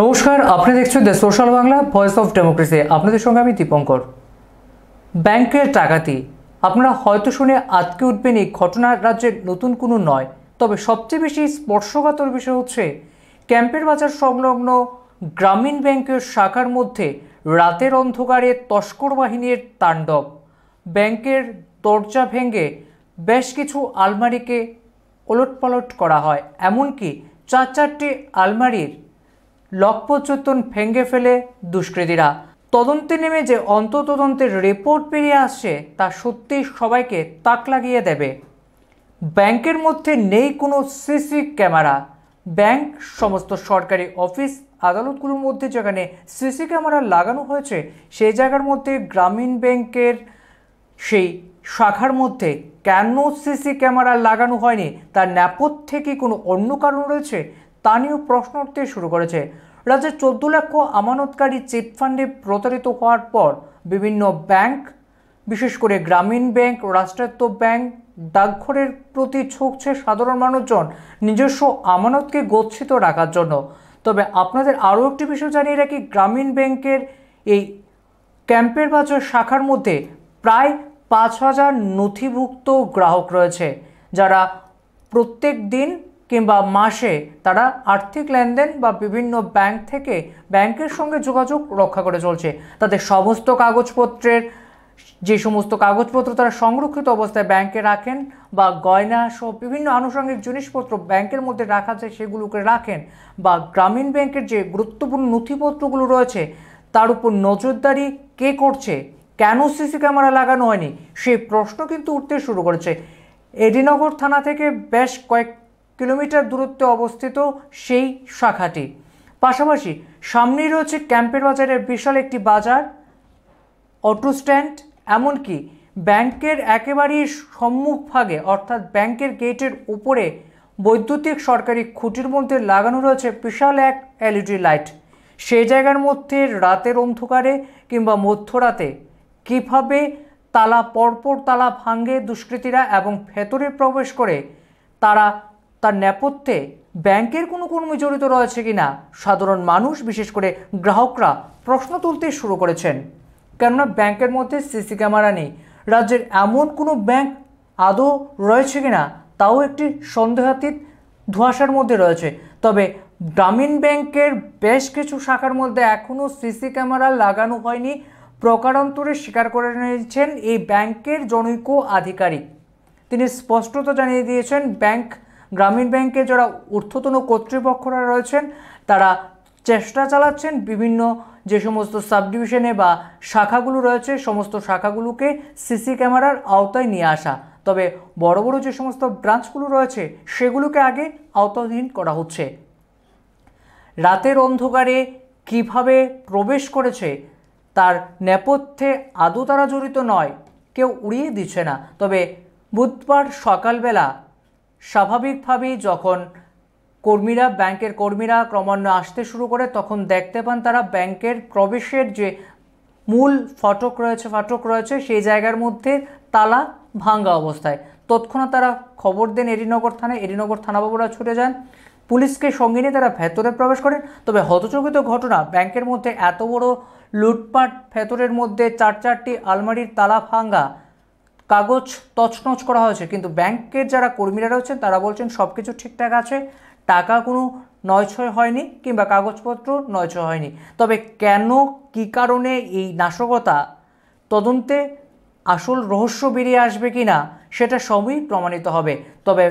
নমস্কার আপনি দেখছেন the social Bangla voice of democracy আপনাদের সঙ্গে আমি দীপঙ্কর ব্যাংকের টাকাতি আপনারা হয়তো শুনে আজকে উঠবেন এই ঘটনা রাজ্যের নতুন কোনো নয় তবে সবচেয়ে বেশি স্পর্শকাতর বিষয় হচ্ছে ক্যাম্পের বাজার সংলগ্ন গ্রামীণ ব্যাংকের শাখার মধ্যে রাতের অন্ধকারে তস্কর বাহিনীর তাণ্ডব ব্যাংকের দরজা ভেঙে বেশ কিছু আলমারিকে ওলটপালট করা হয় এমনকি চার চারটি আলমারির লক্ষ্যচ্যুতন ভেঙে ফেলে দুষ্কৃতীরা তদন্তে নেমে যে অন্ততদন্তের রিপোর্ট বেরিয়ে আসছে তা সত্যিই সবাইকে তাক লাগিয়ে দেবে ব্যাংকের মধ্যে নেই কোনো সিসি ক্যামেরা ব্যাংক সমস্ত সরকারি অফিস আদালতগুলোর মধ্যে যেখানে সিসি ক্যামেরা লাগানো হয়েছে সেই জায়গার মধ্যে গ্রামীণ ব্যাংকের সেই শাখার মধ্যে কেন সিসি ক্যামেরা লাগানো হয়নি তার নেপথ্যে কি কোনো অন্য কারণ রয়েছে তা নিয়েও প্রশ্ন উঠতে শুরু করেছে রাজ্যের চোদ্দ লক্ষ আমানতকারী চিটফান্ডে প্রতারিত হওয়ার পর বিভিন্ন ব্যাংক বিশেষ করে গ্রামীণ ব্যাংক রাষ্ট্রায়ত্ত ব্যাংক ডাকঘরের প্রতি ঝুঁকছে সাধারণ মানুষজন নিজস্ব আমানতকে গচ্ছিত রাখার জন্য তবে আপনাদের আরও একটি বিষয় জানিয়ে রাখি গ্রামীণ ব্যাংকের এই ক্যাম্পের বাজার শাখার মধ্যে প্রায় পাঁচ হাজার নথিভুক্ত গ্রাহক রয়েছে যারা প্রত্যেক দিন কিংবা মাসে তারা আর্থিক লেনদেন বা বিভিন্ন ব্যাংক থেকে ব্যাংকের সঙ্গে যোগাযোগ রক্ষা করে চলছে তাদের সমস্ত কাগজপত্রের যে সমস্ত কাগজপত্র তারা সংরক্ষিত অবস্থায় ব্যাংকে রাখেন বা গয়না সহ বিভিন্ন আনুষঙ্গিক জিনিসপত্র ব্যাংকের মধ্যে রাখা যায় সেগুলোকে রাখেন বা গ্রামীণ ব্যাংকের যে গুরুত্বপূর্ণ নথিপত্রগুলো রয়েছে তার উপর নজরদারি কে করছে কেন সিসি ক্যামেরা লাগানো হয়নি সেই প্রশ্ন কিন্তু উঠতে শুরু করেছে এডিনগর থানা থেকে বেশ কয়েক কিলোমিটার দূরত্বে অবস্থিত সেই শাখাটি পাশাপাশি সামনেই রয়েছে ক্যাম্পের বাজারের বিশাল একটি বাজার অটো স্ট্যান্ড এমনকি ব্যাংকের একেবারেই সম্মুখভাগে অর্থাৎ ব্যাংকের গেটের উপরে বৈদ্যুতিক সরকারি খুঁটির মধ্যে লাগানো রয়েছে বিশাল এক এলইডি লাইট সেই জায়গার মধ্যে রাতের অন্ধকারে কিংবা মধ্যরাতে কীভাবে তালা পরপর তালা ভাঙ্গে দুষ্কৃতীরা এবং ভেতরে প্রবেশ করে তারা তার নেপথ্যে ব্যাংকের কোনো কর্মী জড়িত রয়েছে কি না সাধারণ মানুষ বিশেষ করে গ্রাহকরা প্রশ্ন তুলতে শুরু করেছেন কেননা ব্যাংকের মধ্যে সিসি ক্যামেরা নেই রাজ্যের এমন কোনো ব্যাংক আদৌ রয়েছে কি না তাও একটি সন্দেহাতীত ধোঁয়াশার মধ্যে রয়েছে তবে গ্রামীণ ব্যাংকের বেশ কিছু শাখার মধ্যে এখনও সিসি ক্যামেরা লাগানো হয়নি প্রকারান্তরে স্বীকার করে নিয়েছেন এই ব্যাংকের জনৈক আধিকারিক তিনি স্পষ্টত জানিয়ে দিয়েছেন ব্যাংক গ্রামীণ ব্যাংকে যারা ঊর্ধ্বতন কর্তৃপক্ষরা রয়েছেন তারা চেষ্টা চালাচ্ছেন বিভিন্ন যে সমস্ত সাবডিভিশনে বা শাখাগুলো রয়েছে সমস্ত শাখাগুলোকে সিসি ক্যামেরার আওতায় নিয়ে আসা তবে বড় বড় যে সমস্ত ব্রাঞ্চগুলো রয়েছে সেগুলোকে আগে আওতাধীন করা হচ্ছে রাতের অন্ধকারে কিভাবে প্রবেশ করেছে তার নেপথ্যে আদৌ তারা জড়িত নয় কেউ উড়িয়ে দিচ্ছে না তবে বুধবার সকালবেলা স্বাভাবিকভাবেই যখন কর্মীরা ব্যাংকের কর্মীরা ক্রমান্বয়ে আসতে শুরু করে তখন দেখতে পান তারা ব্যাংকের প্রবেশের যে মূল ফটক রয়েছে ফাটক রয়েছে সেই জায়গার মধ্যে তালা ভাঙ্গা অবস্থায় তৎক্ষণাৎ তারা খবর দেন এডিনগর থানায় এডিনগর থানা বাবুরা ছুটে যান পুলিশকে সঙ্গে নিয়ে তারা ভেতরে প্রবেশ করেন তবে হতচকিত ঘটনা ব্যাংকের মধ্যে এত বড় লুটপাট ভেতরের মধ্যে চার চারটি আলমারির তালা ভাঙ্গা কাগজ তছনছ করা হয়েছে কিন্তু ব্যাংকের যারা কর্মীরা রয়েছেন তারা বলছেন সব কিছু ঠিকঠাক আছে টাকা কোনো নয়ছয় হয়নি কিংবা কাগজপত্র নয়ছয় হয়নি তবে কেন কি কারণে এই নাশকতা তদন্তে আসল রহস্য বেরিয়ে আসবে কি না সেটা সবই প্রমাণিত হবে তবে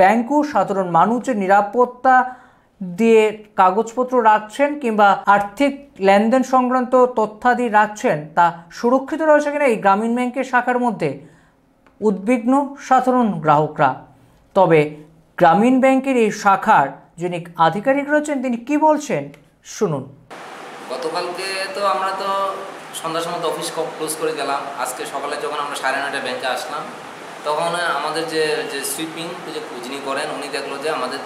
ব্যাংকও সাধারণ মানুষের নিরাপত্তা দিয়ে কাগজপত্র রাখছেন কিংবা আর্থিক লেনদেন সংক্রান্ত তথ্যাদি রাখছেন তা সুরক্ষিত রয়েছে কিনা এই গ্রামীণ ব্যাংকের শাখার মধ্যে উদ্বিগ্ন সাধারণ গ্রাহকরা তবে গ্রামীণ ব্যাংকের এই শাখার যিনি আধিকারিক রয়েছেন তিনি কি বলছেন শুনুন গতকালকে তো আমরা তো সন্ধ্যার সময় তো অফিস ক্লোজ করে গেলাম আজকে সকালে যখন আমরা সাড়ে নয়টা ব্যাংকে আসলাম তখন আমাদের যে যে সুইপিং যে যিনি করেন উনি দেখলো যে আমাদের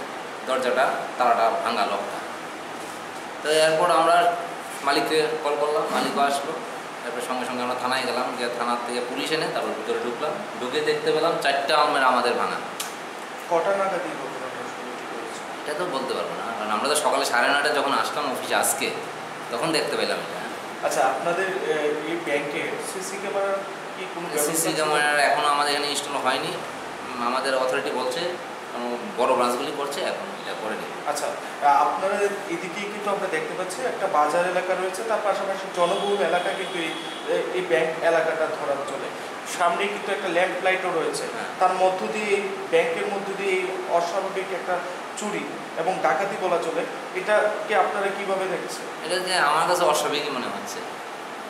দরজাটা তারাটা ভাঙা লকটা তো এরপর আমরা মালিককে কল করলাম মালিকও আসলো তারপরে সঙ্গে সঙ্গে আমরা থানায় গেলাম গিয়ে থানার থেকে পুলিশ এনে তারপর ভিতরে ঢুকলাম ঢুকে দেখতে পেলাম চারটা আমার আমাদের ভাঙা কটা নাগাদ এটা তো বলতে পারবো না কারণ আমরা তো সকালে সাড়ে নটা যখন আসলাম অফিসে আজকে তখন দেখতে পেলাম এটা আচ্ছা আপনাদের এই ব্যাংকে সিসি ক্যামেরা কি কোনো সিসি ক্যামেরা এখনও আমাদের এখানে ইনস্টল হয়নি আমাদের অথরিটি বলছে বড় ব্রাঞ্চগুলি করছে এখন এটা করে নেই আচ্ছা আপনারা এদিকে কিন্তু আমরা দেখতে পাচ্ছি একটা বাজার এলাকা রয়েছে তার পাশাপাশি জনবহুল এলাকা কিন্তু এই এই ব্যাংক এলাকাটা ধরার চলে সামনে কিন্তু একটা লাইটও রয়েছে হ্যাঁ। তার মধ্য দিয়ে এই ব্যাংকের মধ্য দিয়ে এই অস্বাভাবিক একটা চুরি এবং ডাকাতি বলা চলে এটা কি আপনারা কিভাবে দেখছেন এটা যে আমার কাছে অস্বাভাবিক মনে হচ্ছে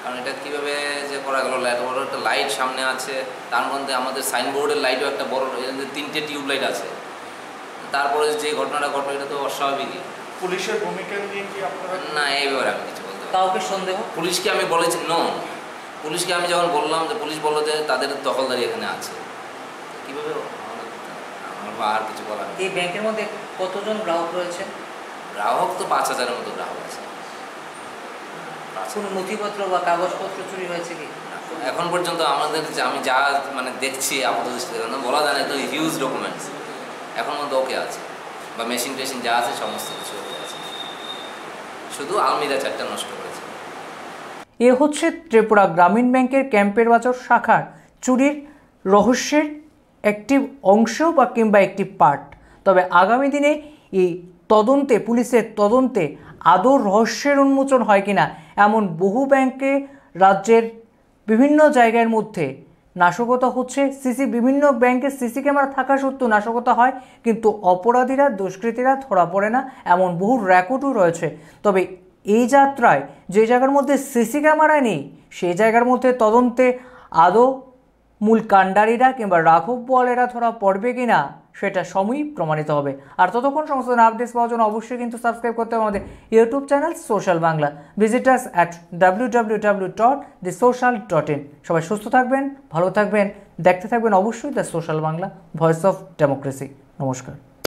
কারণ এটা কীভাবে যে করা গেল লাইট বড় একটা লাইট সামনে আছে তার মধ্যে আমাদের সাইনবোর্ডের লাইটও একটা বড় তিনটে টিউব লাইট আছে তারপরে যে ঘটনাটা ঘটলো এটা তো অস্বাভাবিকই পুলিশের ভূমিকা নিয়ে কি আপনারা না এই ব্যাপারে আমি কিছু বলতে কাউকে সন্দেহ পুলিশকে আমি বলেছি নো পুলিশকে আমি যখন বললাম যে পুলিশ বললো যে তাদের দখলদারি এখানে আছে কীভাবে আর কিছু বলার এই ব্যাংকের মধ্যে কতজন গ্রাহক রয়েছে গ্রাহক তো পাঁচ হাজারের মতো গ্রাহক আছে কোনো নথিপত্র বা কাগজপত্র চুরি হয়েছে কি এখন পর্যন্ত আমাদের আমি যা মানে দেখছি আপাতত বলা যায় না তো হিউজ ডকুমেন্টস এখনও মধ্যে আছে বা মেশিন টেশিন যা আছে সমস্ত কিছু আছে শুধু আলমিরা চারটা নষ্ট করেছে এ হচ্ছে ত্রিপুরা গ্রামীণ ব্যাংকের ক্যাম্পের বাজার শাখার চুরির রহস্যের একটি অংশ বা কিংবা একটি পার্ট তবে আগামী দিনে এই তদন্তে পুলিশের তদন্তে আদৌ রহস্যের উন্মোচন হয় কিনা এমন বহু ব্যাংকে রাজ্যের বিভিন্ন জায়গার মধ্যে নাশকতা হচ্ছে সিসি বিভিন্ন ব্যাংকের সিসি ক্যামেরা থাকা সত্ত্বেও নাশকতা হয় কিন্তু অপরাধীরা দুষ্কৃতীরা ধরা পড়ে না এমন বহু রেকর্ডও রয়েছে তবে এই যাত্রায় যে জায়গার মধ্যে সিসি ক্যামেরা নেই সেই জায়গার মধ্যে তদন্তে আদৌ মূল কাণ্ডারিরা কিংবা রাঘব বলেরা ধরা পড়বে কি না সেটা সময়ই প্রমাণিত হবে আর ততক্ষণ সমস্ত আপডেটস পাওয়ার জন্য অবশ্যই কিন্তু সাবস্ক্রাইব করতে হবে আমাদের YouTube channel social Bangla visitors at W W dot social সবাই সুস্থ থাকবেন ভালো থাকবেন দেখতে থাকবেন অবশ্যই the social Bangla voice of democracy নমস্কার